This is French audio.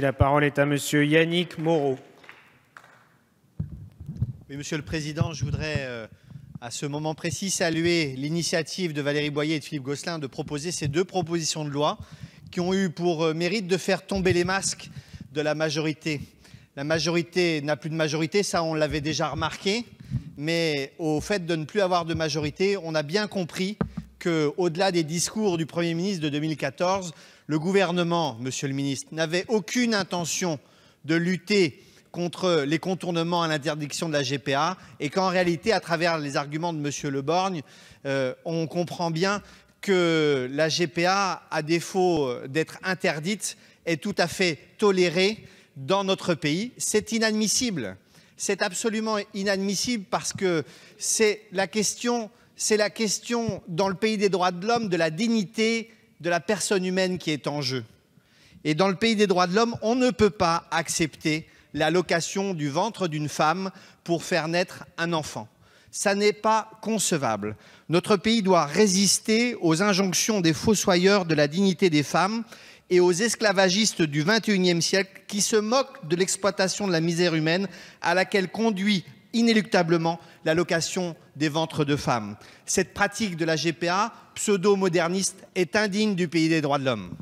La parole est à Monsieur Yannick Moreau. monsieur le Président, je voudrais euh, à ce moment précis saluer l'initiative de Valérie Boyer et de Philippe Gosselin de proposer ces deux propositions de loi qui ont eu pour euh, mérite de faire tomber les masques de la majorité. La majorité n'a plus de majorité, ça on l'avait déjà remarqué, mais au fait de ne plus avoir de majorité, on a bien compris au-delà des discours du Premier ministre de 2014, le gouvernement, Monsieur le ministre, n'avait aucune intention de lutter contre les contournements à l'interdiction de la GPA et qu'en réalité, à travers les arguments de Monsieur Le Borgne, euh, on comprend bien que la GPA, à défaut d'être interdite, est tout à fait tolérée dans notre pays. C'est inadmissible. C'est absolument inadmissible parce que c'est la question c'est la question, dans le pays des droits de l'homme, de la dignité de la personne humaine qui est en jeu. Et dans le pays des droits de l'homme, on ne peut pas accepter la location du ventre d'une femme pour faire naître un enfant. Ça n'est pas concevable. Notre pays doit résister aux injonctions des fossoyeurs de la dignité des femmes et aux esclavagistes du XXIe siècle qui se moquent de l'exploitation de la misère humaine à laquelle conduit inéluctablement la location des ventres de femmes. Cette pratique de la GPA, pseudo-moderniste, est indigne du pays des droits de l'homme.